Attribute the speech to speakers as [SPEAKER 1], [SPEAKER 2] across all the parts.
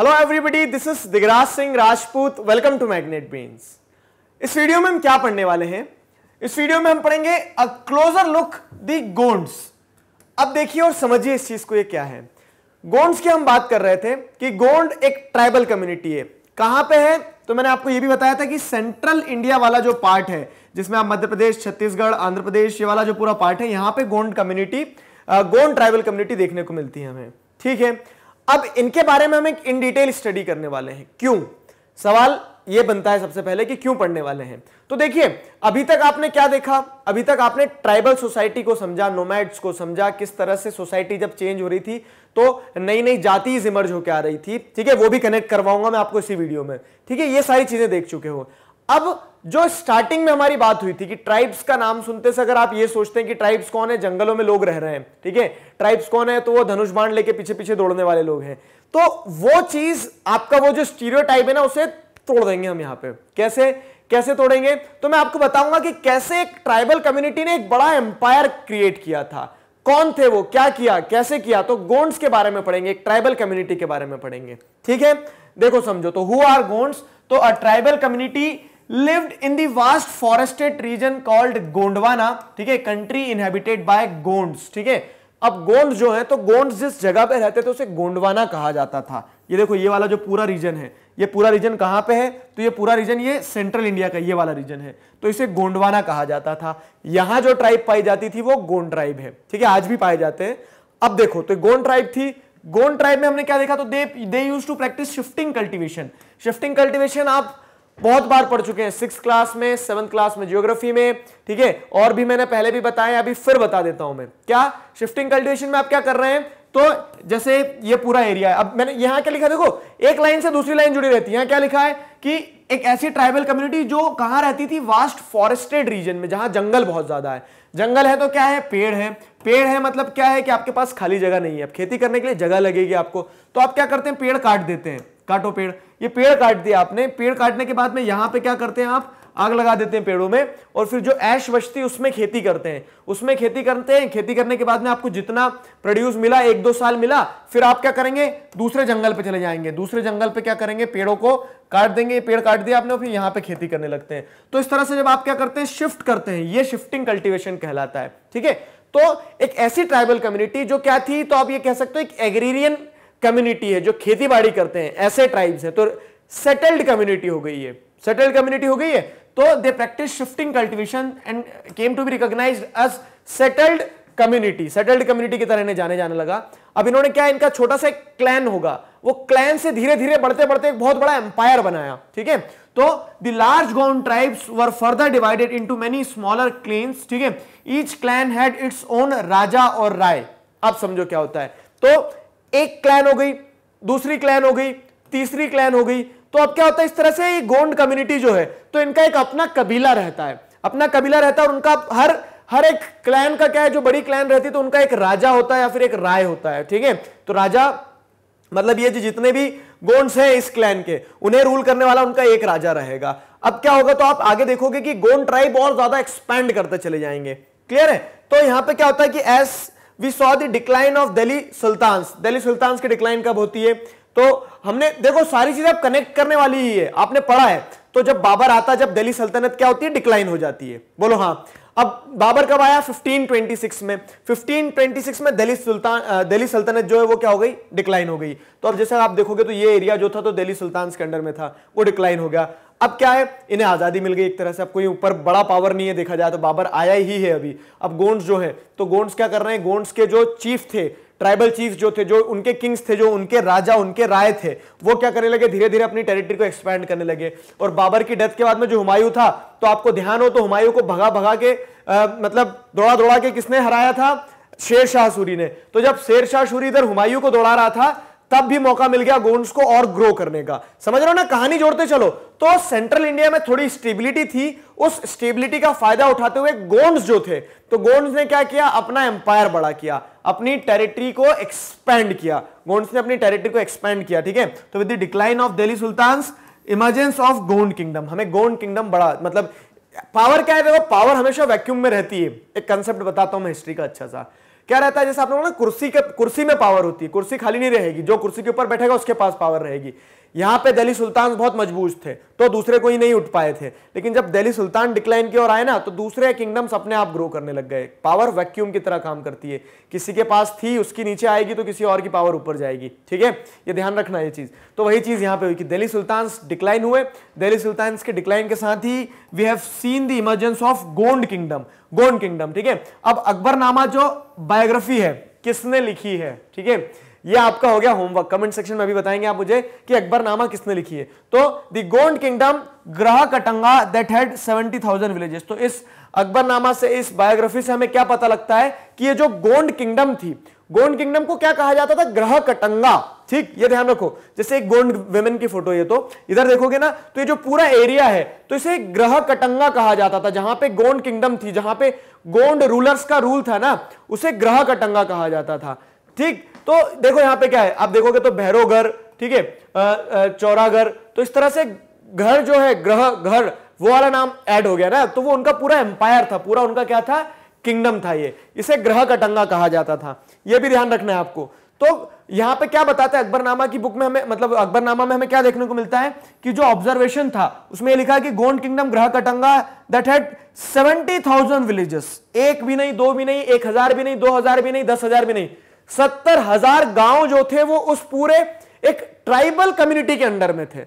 [SPEAKER 1] hello everybody this is Digraj Singh Rajput welcome to Magnet Brains इस video में हम क्या पढ़ने वाले हैं इस वीडियो में हम पढ़ेंगे a closer look the Gonds अब देखिए और समझिए इस चीज को ये क्या है गोंड्स की हम बात कर रहे थे कि गोंड एक ट्राइबल कम्युनिटी है कहां पे है तो मैंने आपको ये भी बताया था कि सेंट्रल इंडिया वाला जो पार्ट है जिसमें आप मध्य प्रदेश छत्तीसगढ़ आंध्र प्रदेश ये वाला जो पूरा पार्ट है यहाँ पे Gond community Gond tribal community देखने को मिलती है हमें ठीक है अब इनके बारे में हम एक इन डिटेल स्टडी करने वाले हैं क्यों सवाल ये बनता है सबसे पहले कि क्यों पढ़ने वाले हैं तो देखिए अभी तक आपने क्या देखा अभी तक आपने ट्राइबल सोसाइटी को समझा नोमैड्स को समझा किस तरह से सोसाइटी जब चेंज हो रही थी तो नई नई जाति इमर्ज होकर आ रही थी ठीक है वो भी कनेक्ट करवाऊंगा मैं आपको इसी वीडियो में ठीक है ये सारी चीजें देख चुके हो अब जो स्टार्टिंग में हमारी बात हुई थी कि ट्राइब्स का नाम सुनते से अगर आप ये सोचते हैं कि ट्राइब्स कौन है जंगलों में लोग रह रहे हैं ठीक है ट्राइब्स कौन है तो वो धनुष बाण लेके पीछे पीछे दौड़ने वाले लोग हैं तो वो चीज आपका वो जो स्टीरियो है ना उसे तोड़ देंगे हम यहां पर कैसे कैसे तोड़ेंगे तो मैं आपको बताऊंगा कि कैसे एक ट्राइबल कम्युनिटी ने एक बड़ा एम्पायर क्रिएट किया था कौन थे वो क्या किया कैसे किया तो गोंड्स के बारे में पढ़ेंगे एक ट्राइबल कम्युनिटी के बारे में पढ़ेंगे ठीक है देखो समझो तो हु आर गोंड्स तो a tribal community lived in the vast forested region called Gondwana ठीक है कंट्री इनहेबिटेड बाय गोंड्स ठीक है अब गोंड जो है तो गोंड जिस जगह पे रहते थे उसे गोंडवाना कहा जाता था ये देखो ये वाला जो पूरा रीजन है ये पूरा रीजन कहां पे है तो ये पूरा रीजन ये सेंट्रल इंडिया का ये वाला रीजन है तो इसे गोंडवाना कहा जाता था यहां जो ट्राइब पाई जाती थी वो गोंड ट्राइब है ठीक है आज भी पाए जाते हैं अब देखो तो गोंड ट्राइब थी गोंड ट्राइब में हमने क्या देखा तो they use to practise shifting cultivation shifting cultivation आप बहुत बार पढ़ चुके हैं सिक्स क्लास में सेवन क्लास में जियोग्राफी में ठीक है और भी मैंने पहले भी बताया अभी फिर बता देता हूं मैं क्या शिफ्टिंग कल्टिवेशन में आप क्या कर रहे हैं तो जैसे ये पूरा एरिया है अब मैंने यहां क्या लिखा देखो एक लाइन से दूसरी लाइन जुड़ी रहती है क्या लिखा है कि एक ऐसी ट्राइबल कम्युनिटी जो कहां रहती थी वास्ट फॉरेस्टेड रीजन में जहां जंगल बहुत ज्यादा है जंगल है तो क्या है पेड़ है पेड़ है मतलब क्या है कि आपके पास खाली जगह नहीं है खेती करने के लिए जगह लगेगी आपको तो आप क्या करते हैं पेड़ काट देते हैं काटो पेड़ ये पेड़ काट दिया आपने पेड़ काटने के बाद में यहाँ पे क्या करते हैं आप आग लगा देते हैं पेड़ों में और फिर जो ऐश बचती उसमें खेती करते हैं उसमें खेती करते हैं खेती करने के बाद में आपको जितना प्रोड्यूस मिला एक दो साल मिला फिर आप क्या करेंगे दूसरे जंगल पे चले जाएंगे दूसरे जंगल पे क्या करेंगे पेड़ों को काट देंगे पेड़ काट दिया आपने और फिर यहां पे खेती करने लगते हैं तो इस तरह से जब आप क्या करते हैं शिफ्ट करते हैं ये शिफ्टिंग कल्टिवेशन कहलाता है ठीक है तो एक ऐसी ट्राइबल कम्युनिटी जो क्या थी तो आप ये कह सकते हो एक एग्रीरियन कम्युनिटी है जो खेतीबाड़ी करते हैं ऐसे ट्राइब्स हैं तो सेटल्ड कम्युनिटी हो गई है सेटल्ड कम्युनिटी हो गई है तो they practise shifting cultivation and came to be recognised as settled community settled community की तरह इन्हें जाने जाने लगा अब इन्होंने क्या इनका छोटा सा क्लैन होगा वो क्लैन से धीरे धीरे बढ़ते बढ़ते एक बहुत बड़ा एम्पायर बनाया ठीक है तो the large Gond tribes were further divided into many smaller clans ठीक है each clan had its own raja और राय अब समझो क्या होता है तो एक क्लैन हो गई दूसरी क्लैन हो गई तीसरी क्लैन हो गई तो अब क्या होता है इस तरह से ये गोंड कम्युनिटी जो है तो इनका एक अपना कबीला रहता है अपना कबीला रहता है और उनका हर हर एक क्लैन का क्या है जो बड़ी क्लैन रहती है तो उनका एक राजा होता है या फिर एक राय होता है ठीक है तो राजा मतलब ये जो जितने भी गोंड्स हैं इस क्लैन के उन्हें रूल करने वाला उनका एक राजा रहेगा अब क्या होगा तो आप आगे देखोगे कि गोंड ट्राइब और ज्यादा एक्सपैंड करते चले जाएंगे क्लियर है तो यहां पे क्या होता है कि as we saw the decline of Delhi sultans Delhi sultans की डिक्लाइन कब होती है तो हमने देखो सारी चीजें आप कनेक्ट करने वाली ही है आपने पढ़ा है तो जब बाबर आता जब दिल्ली सल्तनत क्या होती है डिक्लाइन हो जाती है बोलो हाँ अब बाबर कब आया 1526 में 1526 में दिल्ली सुल्तान दिल्ली सल्तनत जो है वो क्या हो गई डिक्लाइन हो गई तो अब जैसे आप देखोगे तो ये एरिया जो था तो दिल्ली सुल्तान के अंडर में था वो डिक्लाइन हो गया अब क्या है इन्हें आज़ादी मिल गई एक तरह से अब कोई ऊपर बड़ा पावर नहीं है देखा जाए तो बाबर आया ही है अभी अब गोंड्स जो है तो गोंड्स क्या कर रहे हैं गोंड्स के जो चीफ थे ट्राइबल चीफ जो थे जो उनके किंग्स थे जो उनके राजा उनके राय थे वो क्या करने लगे धीरे धीरे अपनी टेरिटरी को एक्सपैंड करने लगे और बाबर की डेथ के बाद में जो हुमायूं था तो आपको ध्यान हो तो हुमायूं को भगा भगा के आ, मतलब दौड़ा दौड़ा के किसने हराया था शेर शाह सूरी ने तो जब शेर शाह सूरी इधर हुमायूं को दौड़ा रहा था तब भी मौका मिल गया गोन्स को और ग्रो करने का समझ रहे हो ना कहानी जोड़ते चलो तो सेंट्रल इंडिया में थोड़ी स्टेबिलिटी थी उस स्टेबिलिटी का फायदा उठाते हुए गोन्स जो थे तो गोन्स ने क्या किया अपना एम्पायर बड़ा किया अपनी टेरिटरी को एक्सपेंड किया गोन्स ने अपनी टेरिटरी को एक्सपेंड किया ठीक है तो with the decline of Delhi sultan emergence of Gond kingdom हमें गोन्ड किंगडम बड़ा मतलब पावर क्या है देखो पावर हमेशा वैक्यूम में रहती है एक कंसेप्ट बताता हूं मैं हिस्ट्री का अच्छा सा क्या रहता है जैसे आप लोगों ने कुर्सी के कुर्सी में पावर होती है कुर्सी खाली नहीं रहेगी जो कुर्सी के ऊपर बैठेगा उसके पास पावर रहेगी यहाँ पे दिल्ली सुल्तान बहुत मजबूत थे तो दूसरे कोई नहीं उठ पाए थे लेकिन जब दिल्ली सुल्तान डिक्लाइन की ओर आए ना तो दूसरे किंगडम्स अपने आप ग्रो करने लग गए पावर वैक्यूम की तरह काम करती है किसी के पास थी उसकी नीचे आएगी तो किसी और की पावर ऊपर जाएगी ठीक है ये ध्यान रखना ये चीज़ तो वही चीज़ यहाँ पे हुई कि दिल्ली सुल्तान डिक्लाइन हुए दिल्ली सुल्तान के डिक्लाइन के साथ ही we have seen the emergence of Gond kingdom Gond kingdom ठीक है अब अकबरनामा जो बायोग्राफी है किसने लिखी है ठीक है ये आपका हो गया होमवर्क कमेंट सेक्शन में भी बताएंगे आप मुझे कि अकबर नामा किसने लिखी है तो the Gond kingdom Garha Katanga that had 70,000 villages तो इस अकबर नामा से इस बायोग्राफी से हमें क्या पता लगता है कि ये जो गोंड किंगडम थी गोंड किंगडम को क्या कहा जाता था ग्रह कटंगा ठीक ये ध्यान रखो जैसे एक गोंड वेमेन की फोटो ये तो इधर देखोगे ना तो ये जो पूरा एरिया है तो इसे ग्रह कटंगा कहा जाता था जहां पे गोंड किंगडम थी जहां पे गोंड रूलर्स का रूल था ना उसे ग्रह कटंगा कहा जाता था ठीक तो देखो यहां पे क्या है आप देखोगे तो घर ठीक है घर तो इस तरह से घर जो है ग्रह घर वो वाला नाम ऐड हो गया ना तो वो उनका पूरा एम्पायर था पूरा उनका क्या था किंगडम था ये इसे ग्रह कटंगा कहा जाता था ये भी ध्यान रखना है आपको तो यहां पे क्या बताते हैं अकबरनामा की बुक में हमें मतलब अकबरनामा में हमें क्या देखने को मिलता है कि जो ऑब्जर्वेशन था उसमें लिखा है कि Gond kingdom Garha Katanga that had thousand villages एक भी नहीं दो भी नहीं एक हजार भी नहीं दो हजार भी नहीं दस हजार भी नहीं सत्तर हजार गांव जो थे वो उस पूरे एक ट्राइबल कम्युनिटी के अंडर में थे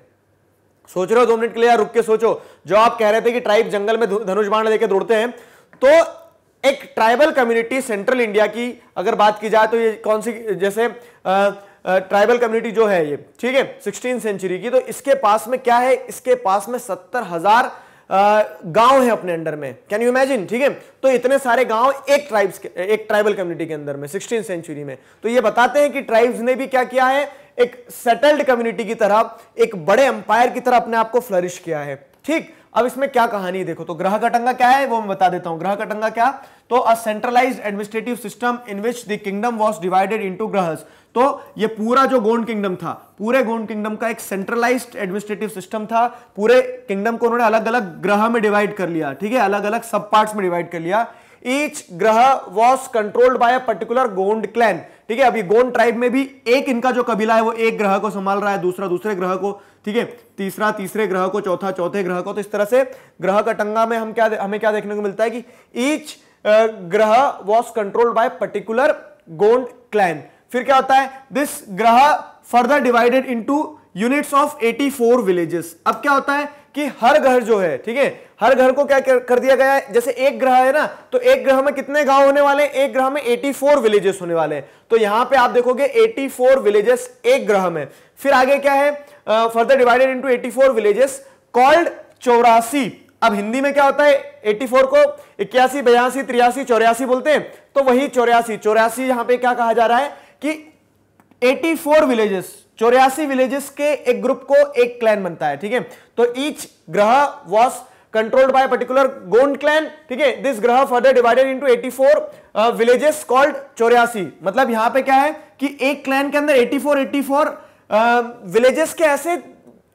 [SPEAKER 1] सोच रहे हो दो मिनट के लिए यार रुक के सोचो जो आप कह रहे थे कि ट्राइब जंगल में धनुष बाण लेके दौड़ते हैं तो एक ट्राइबल कम्युनिटी सेंट्रल इंडिया की अगर बात की जाए तो ये कौन सी जैसे आ, ट्राइबल कम्युनिटी जो है ये ठीक है सिक्सटीन सेंचुरी की तो इसके पास में क्या है इसके पास में सत्तर हजार गांव है अपने अंडर में कैन यू इमेजिन ठीक है तो इतने सारे गांव एक ट्राइब्स एक ट्राइबल कम्युनिटी के अंदर में सिक्सटीन सेंचुरी में तो ये बताते हैं कि ट्राइब्स ने भी क्या किया है एक सेटल्ड कम्युनिटी की तरह एक बड़े एंपायर की तरह अपने आप को फ्लरिश किया है ठीक अब इसमें क्या कहानी है देखो तो ग्रह कटंगा क्या है वो मैं बता देता हूं ग्रह कटंगा क्या तो a centralise administrative system in which the kingdom was divided into garhs तो ये पूरा जो गोंड किंगडम था पूरे गोंड किंगडम का एक सेंट्रलाइज एडमिनिस्ट्रेटिव सिस्टम था पूरे किंगडम को उन्होंने अलग अलग ग्रह में डिवाइड कर लिया ठीक है अलग अलग सब पार्ट में डिवाइड कर लिया each garh was controlled by a particular Gond clan ठीक है अभी गोंड ट्राइब में भी एक इनका जो कबीला है वो एक ग्रह को संभाल रहा है दूसरा दूसरे ग्रह को ठीक है तीसरा तीसरे ग्रह को चौथा चौथे ग्रह को तो इस तरह से ग्रह कटंगा में हम क्या हमें क्या देखने को मिलता है कि each garh was controlled by particular Gond clan फिर क्या होता है this garh further divided into units of 84 villages अब क्या होता है कि हर घर जो है ठीक है हर घर को क्या कर दिया गया है जैसे एक ग्रह है ना तो एक ग्रह में कितने गांव होने वाले हैं एक ग्रह में 84 विलेजेस होने वाले हैं तो यहां पे आप देखोगे 84 विलेजेस एक ग्रह में फिर आगे क्या है further divided into eighty four villages चौरासी अब हिंदी में क्या होता है 84 को इक्यासी बयासी त्रियासी चौरासी बोलते हैं तो वही चौरासी चौरासी यहां पे क्या कहा जा रहा है कि 84 विलेजेस चौरासी विलेजेस के एक ग्रुप को एक क्लैन बनता है ठीक है तो each garh was controlled by particular Gond clan ठीक है this garh further divided eighty four villages called चौरासी मतलब यहां पर क्या है कि एक क्लैन के अंदर एटी फोर विलेजेस के ऐसे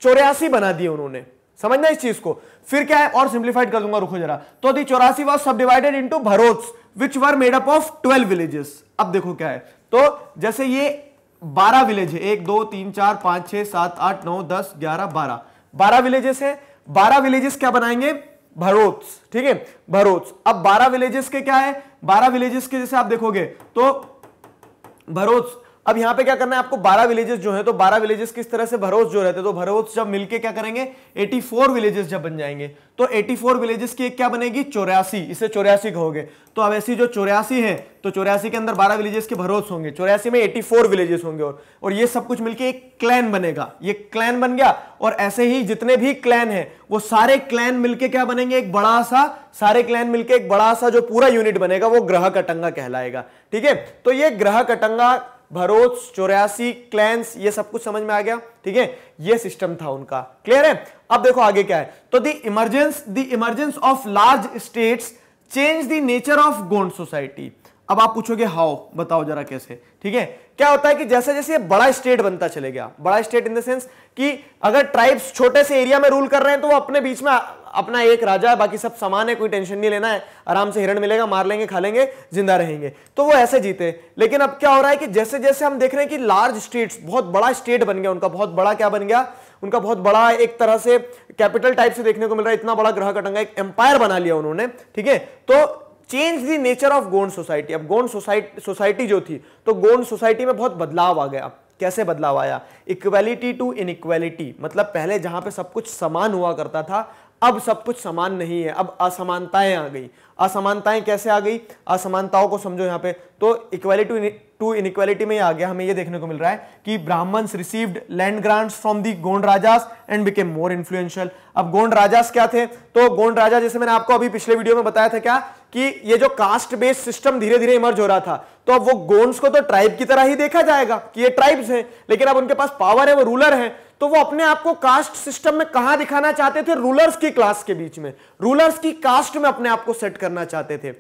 [SPEAKER 1] चौरासी बना दिए उन्होंने समझना इस चीज को फिर क्या है और सिंप्लीफाइड कर दूंगा रुको जरा तो दी चौरासी वॉज सब divided into barhots which were made up of twelve villages अब देखो क्या है तो जैसे ये बारह विलेज है एक दो तीन चार पांच छह सात आठ नौ दस ग्यारह बारह बारह विलेजेस है बारह विलेजेस क्या बनाएंगे भरोच ठीक है भरोच अब बारह विलेजेस के क्या है बारह विलेजेस के जैसे आप देखोगे तो भरोच अब यहां पे क्या करना है आपको 12 विलेजेस जो है तो 12 विलेजेस किस तरह से भरोस जो रहते तो भरोस जब मिलके क्या करेंगे 84 विलेजेस जब बन जाएंगे तो 84 विलेजेस की एक क्या बनेगी चौरासी इसे चौरासी कहोगे तो अब ऐसी जो चौरासी है तो चौरासी के अंदर 12 विलेजेस के भरोस होंगे चौरासी में 84 विलेजेस होंगे और और ये सब कुछ मिलकर एक क्लैन बनेगा ये क्लैन बन गया और ऐसे ही जितने भी क्लैन है वो सारे क्लैन मिलकर क्या बनेंगे एक बड़ा सा सारे क्लैन मिलकर एक बड़ा सा जो पूरा यूनिट बनेगा वो ग्रह कटंगा कहलाएगा ठीक है तो ये ग्रह कटंगा भरोच चौरासी क्लैंस ये सब कुछ समझ में आ गया ठीक है ये सिस्टम था उनका क्लियर है अब देखो आगे क्या है तो the emergence the emergence of large states change the nature of Gond society अब आप पूछोगे हाउ बताओ जरा कैसे ठीक है क्या होता है कि जैसे जैसे बड़ा स्टेट बनता चले गया बड़ा स्टेट इन द सेंस कि अगर ट्राइब्स छोटे से एरिया में रूल कर रहे हैं तो वो अपने बीच में अपना एक राजा है बाकी सब समान है कोई टेंशन नहीं लेना है आराम से हिरण मिलेगा मार लेंगे खा लेंगे जिंदा रहेंगे तो वो ऐसे जीते लेकिन अब क्या हो रहा है कि जैसे जैसे हम देख रहे हैं कि लार्ज स्टेट बहुत बड़ा स्टेट बन गया उनका बहुत बड़ा क्या बन गया उनका बहुत बड़ा एक तरह से कैपिटल टाइप से देखने को मिल रहा है इतना बड़ा ग्रह कटंगा एक एम्पायर बना लिया उन्होंने ठीक है तो change the nature of Gond society अब गोंड सोसाइटी सोसाइटी जो थी तो गोंड सोसाइटी में बहुत बदलाव आ गया कैसे बदलाव आया इक्वेलिटी टू इनइक्वेलिटी मतलब पहले जहां पे सब कुछ समान हुआ करता था अब सब कुछ समान नहीं है अब असमानताएं आ गई असमानताएं कैसे आ गई असमानताओं को समझो यहां पे तो इक्वालिटी टू इनक्वालिटी में आ गया हमें ये देखने को मिल रहा है कि Brahmans received land grants from the Gond rajas and became more influential अब गोंड राजास क्या थे तो गोंड राजा जैसे मैंने आपको अभी पिछले वीडियो में बताया था क्या कि ये जो कास्ट बेस्ड सिस्टम धीरे धीरे इमर्ज हो रहा था तो अब वो गोंड्स को तो ट्राइब की तरह ही देखा जाएगा कि ये ट्राइब्स हैं लेकिन अब उनके पास पावर है वो रूलर है तो वो अपने आप को कास्ट सिस्टम में कहा दिखाना चाहते थे रूलर्स की क्लास के बीच में रूलर्स की कास्ट में अपने आप को सेट करना चाहते थे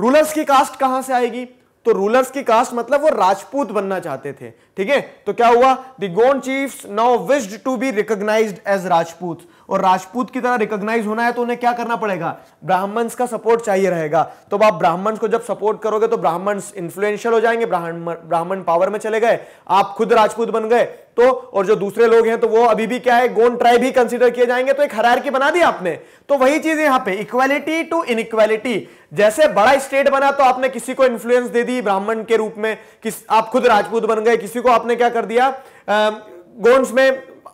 [SPEAKER 1] रूलर्स की कास्ट कहां से आएगी तो रूलर्स की कास्ट मतलब वो राजपूत बनना चाहते थे ठीक है तो क्या हुआ the Gond chiefs now wished to be recognise as Rajput और राजपूत की तरह रिकोगनाइज होना है तो उन्हें क्या करना पड़ेगा ब्राह्मण्स का सपोर्ट चाहिए रहेगा तो आप ब्राह्मण्स को जब सपोर्ट करोगे तो ब्राह्मण्स इन्फ्लुएंशियल हो जाएंगे ब्राह्मण पावर में चले गए आप खुद राजपूत बन गए तो और जो दूसरे लोग हैं तो वो अभी भी क्या है गोन ट्राइब ही कंसिडर किए जाएंगे तो एक हरार बना दी आपने तो वही चीज यहां पर इक्वालिटी टू इनइक्वालिटी जैसे बड़ा स्टेट बना तो आपने किसी को इन्फ्लुएंस दे दी ब्राह्मण के रूप में किस आप खुद राजपूत बन गए किसी को आपने क्या कर दिया गोन्स में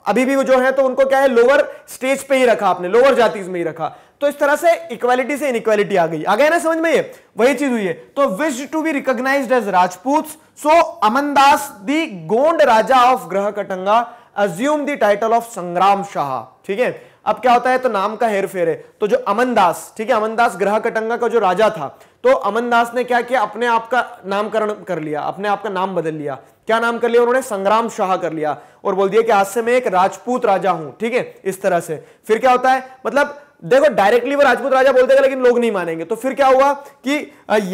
[SPEAKER 1] अभी भी जो है तो उनको क्या है लोअर स्टेज पे ही रखा आपने लोअर जाति में ही रखा तो इस तरह से इक्वालिटी से इनइक्वालिटी आ गई आ गया ना समझ में ये वही चीज हुई है तो wish to be recognise as Rajput so Amandas the Gond raja of Garha Katanga assume title title of Sangram Shah ठीक है अब क्या होता है तो नाम का हेर फेर है तो जो अमनदास ठीक है अमनदास ग्रह कटंगा का जो राजा था तो अमनदास ने क्या किया अपने आप का नामकरण कर लिया अपने आप का नाम बदल लिया क्या नाम कर लिया उन्होंने संग्राम शाह कर लिया और बोल दिया कि आज से मैं एक राजपूत राजा हूं ठीक है इस तरह से फिर क्या होता है मतलब देखो डायरेक्टली वो राजपूत राजा बोलते गए लेकिन लोग नहीं मानेंगे तो फिर क्या हुआ कि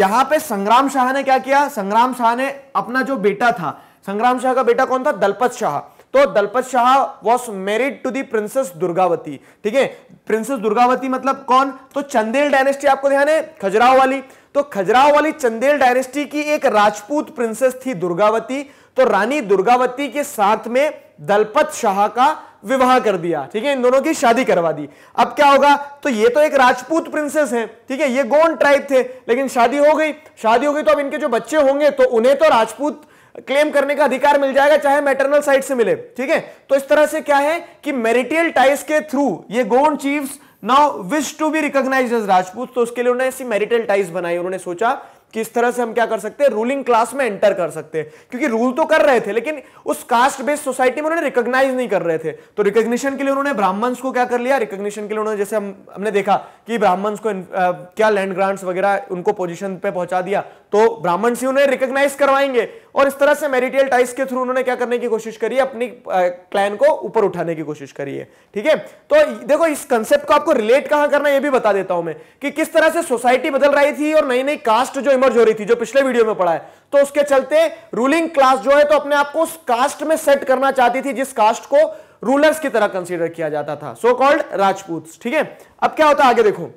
[SPEAKER 1] यहां पे संग्राम शाह ने क्या किया संग्राम शाह ने अपना जो बेटा था संग्राम शाह का बेटा कौन था दलपत शाह तो Dalpat Shah was married to the princess Durgavati ठीक है प्रिंसेस दुर्गावती मतलब कौन तो चंदेल डायनेस्टी आपको ध्यान है खजुराहो वाली तो खजराव वाली चंदेल डायनेस्टी की एक राजपूत प्रिंसेस थी दुर्गावती तो रानी दुर्गावती के साथ में दलपत शाह का विवाह कर दिया ठीक है इन दोनों की शादी करवा दी अब क्या होगा तो ये तो एक राजपूत प्रिंसेस हैं ठीक है ये गोन ट्राइब थे लेकिन शादी हो गई शादी हो गई तो अब इनके जो बच्चे होंगे तो उन्हें तो राजपूत क्लेम करने का अधिकार मिल जाएगा चाहे मैटरनल साइड से मिले ठीक है तो इस तरह से क्या है कि मेरिटियल टाइस के थ्रू ये Gond chiefs now wish to be recognise as Rajput तो उसके लिए उन्होंने ऐसी मेरिटियल टाइस बनाई उन्होंने सोचा कि इस तरह से हम क्या कर सकते हैं रूलिंग क्लास में एंटर कर सकते हैं क्योंकि रूल तो कर रहे थे लेकिन उस कास्ट बेस्ड सोसाइटी में उन्होंने रिकॉग्नाइज नहीं कर रहे थे तो रिकॉग्निशन के लिए उन्होंने ब्राह्मण्स को क्या कर लिया रिकॉग्निशन के लिए उन्होंने जैसे हम हमने देखा कि ब्राह्मण्स को आ, क्या लैंड ग्रांट्स वगैरह उनको पोजिशन पे पहुंचा दिया तो ब्राह्मण्स ही उन्हें रिकॉग्नाइज करवाएंगे और इस तरह से मेरिटियल टाइस के थ्रू उन्होंने क्या करने की कोशिश करी है अपनी क्लैन को ऊपर उठाने की कोशिश करी है ठीक है तो देखो इस कंसेप्ट को आपको रिलेट कहां करना यह भी बता देता हूं मैं कि किस तरह से सोसाइटी बदल रही थी और नई नई कास्ट जो इमर्ज हो रही थी जो पिछले वीडियो में पढ़ा है तो उसके चलते रूलिंग क्लास जो है तो अपने आप को उस कास्ट में सेट करना चाहती थी जिस कास्ट को रूलर्स की तरह कंसीडर किया जाता था सो कॉल्ड राजपूत ठीक है अब क्या होता है आगे देखो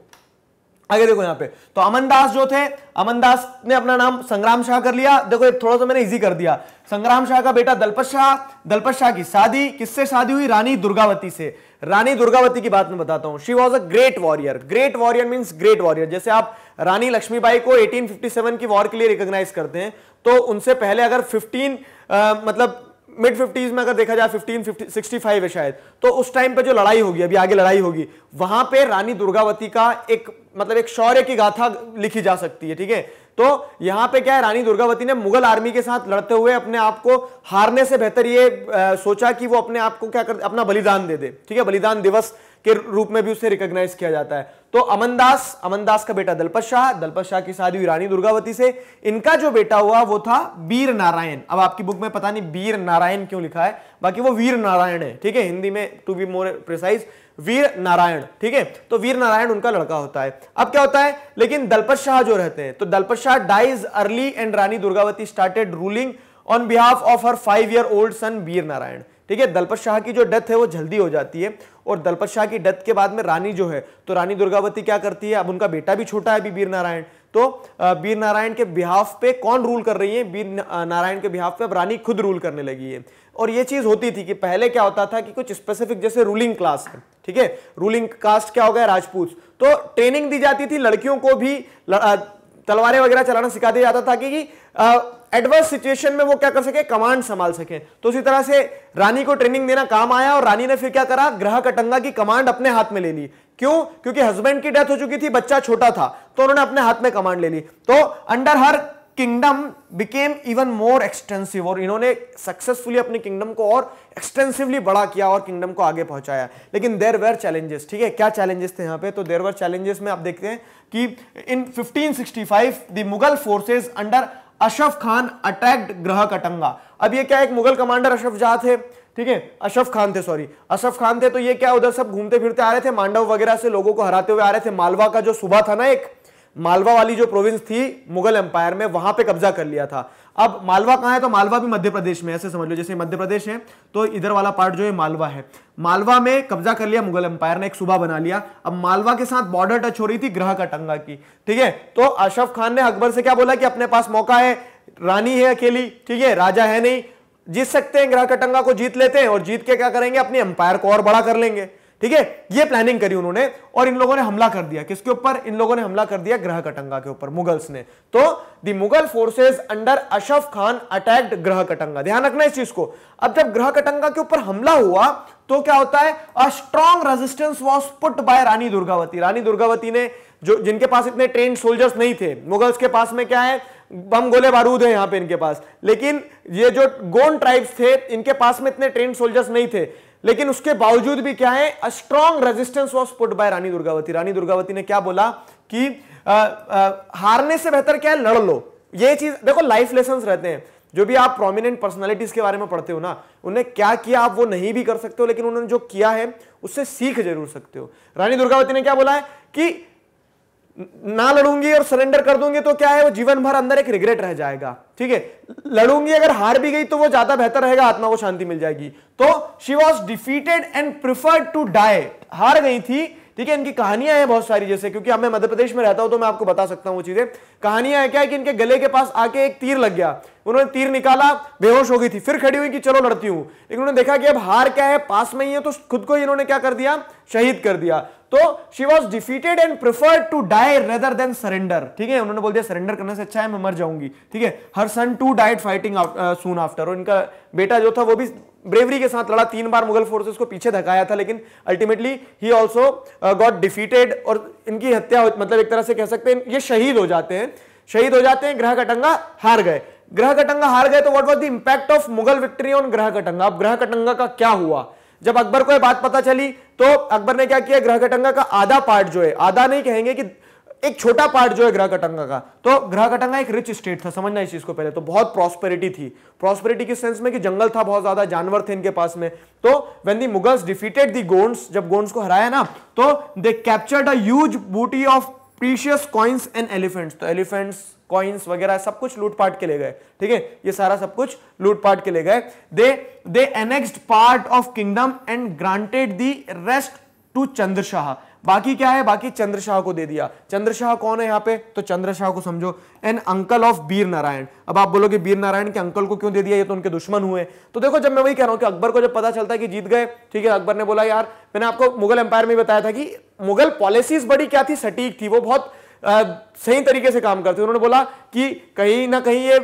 [SPEAKER 1] आगे देखो यहाँ पे तो अमन दास जो थे अमन दास ने अपना नाम संग्राम शाह कर लिया देखो ये थोड़ा सा मैंने इजी कर दिया संग्राम शाह का बेटा दलपत शाह दलपत शाह की शादी किससे शादी हुई रानी दुर्गावती से रानी दुर्गावती की बात मैं बताता हूँ she was a great warrior great warrior means great warrior जैसे आप रानी लक्ष्मीबाई को एटीन की वॉर के लिए रिकोगनाइज करते हैं तो उनसे पहले अगर फिफ्टीन मतलब मिड फिफ्टीज में अगर देखा जाए फिफ्टीन सिक्सटी फाइव है शायद तो उस टाइम पे जो लड़ाई होगी अभी आगे लड़ाई होगी वहां पे रानी दुर्गावती का एक मतलब एक शौर्य की गाथा लिखी जा सकती है ठीक है तो यहां पे क्या है रानी दुर्गावती ने मुगल आर्मी के साथ लड़ते हुए अपने आप को हारने से बेहतर ये सोचा कि वो अपने आप को क्या कर अपना बलिदान दे दे ठीक है बलिदान दिवस के रूप में भी उसे रिकॉग्नाइज किया जाता है तो अमनदास अमनदास का बेटा दलपत शाह दलपत शाह की शादी हुई रानी दुर्गावती से इनका जो बेटा हुआ वो था वीर नारायण अब आपकी बुक में पता नहीं वीर नारायण क्यों लिखा है बाकी वो वीर नारायण है ठीक है हिंदी में to be more precise Veer Narayan ठीक है तो वीर नारायण उनका लड़का होता है अब क्या होता है लेकिन दलपत शाह जो रहते हैं तो Dalpat Shah dies early and Rani Durgavati started ruling on behalf of her five year old son Veer Narayan ठीक है दलपत शाह की जो डेथ है वो जल्दी हो जाती है और दलपत शाह की डेथ के बाद में रानी जो है तो रानी दुर्गावती क्या करती है अब उनका बेटा भी छोटा है अभी वीर नारायण तो वीर नारायण के बिहाफ पे कौन रूल कर रही है वीर नारायण के बिहाफ पे अब रानी खुद रूल करने लगी है और ये चीज होती थी कि पहले क्या होता था कि कुछ स्पेसिफिक जैसे रूलिंग क्लास है ठीक है रूलिंग कास्ट क्या हो गया राजपूत तो ट्रेनिंग दी जाती थी लड़कियों को भी तलवारें वगैरह चलाना सिखा दिया जाता था कि एडवर्स सिचुएशन में वो क्या कर सके कमांड संभाल सके तो उसी तरह से रानी को ट्रेनिंग देना काम आया और रानी ने फिर क्या करा ग्रह कटंगा की कमांड अपने हाथ में ले ली क्यों क्योंकि हस्बैंड की डेथ हो चुकी थी बच्चा छोटा था तो उन्होंने अपने हाथ में कमांड ले ली तो under her kingdom became even more extensive और इन्होंने सक्सेसफुली अपने किंगडम को और एक्सटेंसिवली बड़ा किया और किंगडम को आगे पहुंचाया लेकिन देर वेर चैलेंजेस ठीक है क्या चैलेंजेस थे यहां पे तो देर वेर चैलेंजेस में आप देखते हैं कि in 1565 the Mughal forces under Asaf Khan attacked Garha Katanga अब ये क्या एक मुगल कमांडर अशफ जहा थे ठीक है अशफ खान थे सॉरी अशफ खान थे तो ये क्या उधर सब घूमते फिरते आ रहे थे मांडव वगैरह से लोगों को हराते हुए आ रहे थे मालवा का जो सुबह था ना एक मालवा वाली जो प्रोविंस थी मुगल एम्पायर में वहां पे कब्जा कर लिया था अब मालवा कहाँ है तो मालवा भी मध्य प्रदेश में ऐसे समझ लो जैसे मध्य प्रदेश है तो इधर वाला पार्ट जो है मालवा है मालवा में कब्जा कर लिया मुगल एम्पायर ने एक सुबह बना लिया अब मालवा के साथ बॉर्डर टच हो रही थी ग्रह कटंगा की ठीक है तो अशफ खान ने अकबर से क्या बोला कि अपने पास मौका है रानी है अकेली ठीक है राजा है नहीं जीत सकते हैं ग्रह कटंगा को जीत लेते हैं और जीत के क्या करेंगे अपने एम्पायर को और बड़ा कर लेंगे ठीक है ये प्लानिंग करी उन्होंने और इन लोगों ने हमला कर दिया किसके ऊपर इन लोगों ने हमला कर दिया ग्रह कटंगा के ऊपर मुगल्स ने तो the Mughal forces under Asaf Khan attacked Garha Katanga ध्यान रखना इस चीज को अब जब ग्रह कटंगा के ऊपर हमला हुआ तो क्या होता है a strong resistance was put by Rani Durgavati Rani Durgavati ने जो जिनके पास इतने ट्रेन सोल्जर्स नहीं थे मुगल्स के पास में क्या है बम गोले बारूद है यहां पे इनके पास लेकिन ये जो गोन ट्राइब्स थे इनके पास में इतने ट्रेन सोल्जर्स नहीं थे लेकिन उसके बावजूद भी क्या है strong resistance was put by Rani Durgavati Rani Durgavati ने क्या बोला कि आ, आ, हारने से बेहतर क्या है लड़ लो ये चीज देखो लाइफ लेसन रहते हैं जो भी आप प्रोमिनेंट पर्सनालिटीज के बारे में पढ़ते हो ना उन्हें क्या किया आप वो नहीं भी कर सकते हो लेकिन उन्होंने जो किया है उससे सीख जरूर सकते हो रानी दुर्गावती ने क्या बोला है कि ना लड़ूंगी और सरेंडर कर दूंगी तो क्या है वो जीवन भर अंदर एक रिग्रेट रह जाएगा ठीक है लड़ूंगी अगर हार भी गई तो वो ज्यादा बेहतर रहेगा आत्मा को शांति मिल जाएगी तो she was defeated and preferred to die हार गई थी ठीक है इनकी कहानियां हैं बहुत सारी जैसे क्योंकि अब मैं मध्य प्रदेश में रहता हूं तो मैं आपको बता सकता हूं वो चीजें कहानियां है क्या है कि इनके गले के पास आके एक तीर लग गया उन्होंने तीर निकाला बेहोश हो गई थी फिर खड़ी हुई कि चलो लड़ती हूं लेकिन उन्होंने देखा कि अब हार क्या है पास में ही है तो खुद को इन्होंने क्या कर दिया शहीद कर दिया तो she was defeated and preferred to die rather than surrender ठीक है उन्होंने बोल दिया सरेंडर करने से अच्छा है मैं मर जाऊंगी ठीक है her son too died fighting soon after और इनका बेटा जो था वो भी ब्रेवरी के साथ लड़ा तीन बार मुगल फोर्सेस को पीछे धकाया था लेकिन ultimately he also got defeated और इनकी हत्या मतलब एक तरह से कह सकते हैं ये शहीद हो जाते हैं शहीद हो जाते हैं ग्रह कटंगा हार गए ग्रह कटंगा हार गए तो what was the impact of Mughal victory on Garha Katanga अब ग्रह कटंगा का क्या हुआ जब अकबर को यह बात पता चली तो अकबर ने क्या किया ग्रह कटंगा का आधा पार्ट जो है आधा नहीं कहेंगे कि एक छोटा पार्ट जो है ग्रह कटंगा का तो ग्रह कटंगा एक रिच स्टेट था समझना इस चीज को पहले तो बहुत प्रॉस्पेरिटी थी प्रॉस्पेरिटी के सेंस में कि जंगल था बहुत ज्यादा जानवर थे इनके पास में तो when the Mughals defeated the Gonds जब गोंड्स को हराया ना तो they captured a huge booty of precious coins and elephants तो एलिफेंट्स कॉइन्स वगैरह सब कुछ लूटपाट के ले गए ठीक है ये सारा सब कुछ लूटपाट के ले गए they they annexed part of kingdom and granted the rest to Chandrashah बाकी क्या है बाकी चंद्रशाह को दे दिया चंद्रशाह कौन है यहाँ पे तो चंद्रशाह को समझो an uncle of Bir Narayan अब आप बोलोगे बीर नारायण के अंकल को क्यों दे दिया ये तो उनके दुश्मन हुए तो देखो जब मैं वही कह रहा हूं कि अकबर को जब पता चलता है कि जीत गए ठीक है अकबर ने बोला यार मैंने आपको मुगल एम्पायर में बताया था कि मुगल पॉलिसीज बड़ी क्या थी सटीक थी वो बहुत आ, सही तरीके से काम करती उन्होंने बोला कि कहीं ना कहीं ये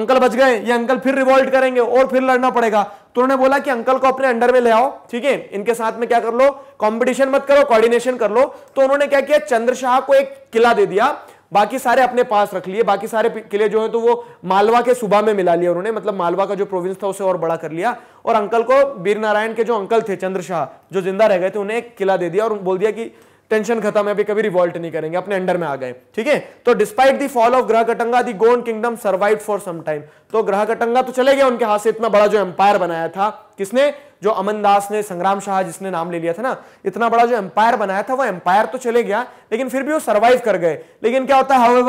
[SPEAKER 1] अंकल बच गए ये अंकल फिर रिवॉल्ट करेंगे और फिर लड़ना पड़ेगा तो उन्होंने बोला कि अंकल को अपने अंडर में ले आओ ठीक है इनके साथ में क्या कर लो कॉम्पिटिशन मत करो कोऑर्डिनेशन कर लो तो उन्होंने क्या किया चंद्रशाह को एक किला दे दिया बाकी सारे अपने पास रख लिए बाकी सारे किले जो है तो वो मालवा के सुबह में मिला लिया उन्होंने मतलब मालवा का जो प्रोविंस था उसे और बड़ा कर लिया और अंकल को वीर नारायण के जो अंकल थे चंद्रशाह जो जिंदा रह गए थे उन्हें एक किला दे दिया और बोल दिया कि टेंशन खत्म है अभी कभी रिवॉल्ट नहीं करेंगे अपने अंडर में आ गए ठीक है तो despite the fall of Garha Katanga the Gond kingdom survive for some time तो ग्रह कटंगा तो चले गया उनके हाथ से इतना बड़ा जो एम्पायर बनाया था किसने जो अमन दास ने संग्राम शाह जिसने नाम ले लिया था ना इतना बड़ा जो एम्पायर बनाया था वो एम्पायर तो चले गया लेकिन फिर भी वो सर्वाइव कर गए लेकिन क्या होता है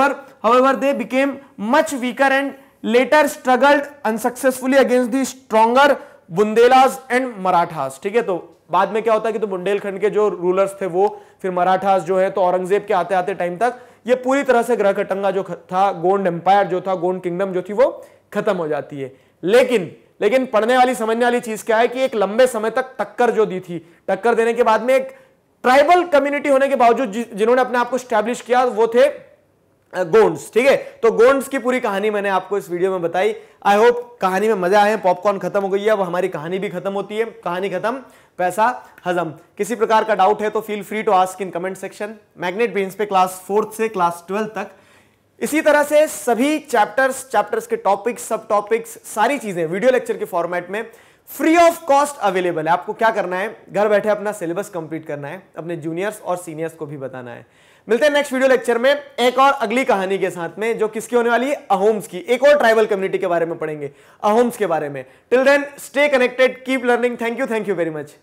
[SPEAKER 1] however they became much weaker and later struggled unsuccessfully against the stronger Bundelas and Marathas ठीक है तो बाद में क्या होता है कि तो बुंदेलखंड के जो रूलर्स थे वो फिर मराठास जो है तो औरंगजेब के आते आते टाइम तक ये पूरी तरह से ग्रह कटंगा जो था गोंड एम्पायर जो था गोंड किंगडम जो थी वो खत्म हो जाती है लेकिन लेकिन पढ़ने वाली समझने वाली चीज क्या है कि एक लंबे समय तक टक्कर जो दी थी टक्कर देने के बाद में एक ट्राइबल कम्युनिटी होने के बावजूद जिन्होंने अपने आप को स्टैब्लिश किया वो थे गोंड्स ठीक है तो गोंड्स की पूरी कहानी मैंने आपको इस वीडियो में बताई आई होप कहानी में मजा आए पॉपकॉर्न खत्म हो गई है अब हमारी कहानी भी खत्म होती है कहानी खत्म पैसा हजम किसी प्रकार का डाउट है तो feel free to ask in comment section Magnet Brains पे क्लास फोर्थ से क्लास ट्वेल्थ तक इसी तरह से सभी चैप्टर्स चैप्टर्स के टॉपिक्स सब टॉपिक्स सारी चीजें वीडियो लेक्चर के फॉर्मेट में फ्री ऑफ कॉस्ट अवेलेबल है आपको क्या करना है घर बैठे अपना सिलेबस कंप्लीट करना है अपने जूनियर्स और सीनियर्स को भी बताना है मिलते हैं नेक्स्ट वीडियो लेक्चर में एक और अगली कहानी के साथ में जो किसकी होने वाली है अहोम्स की एक और ट्राइबल कम्युनिटी के बारे में पढ़ेंगे अहोम्स के बारे में till then stay connected keep learning thank you thank you very much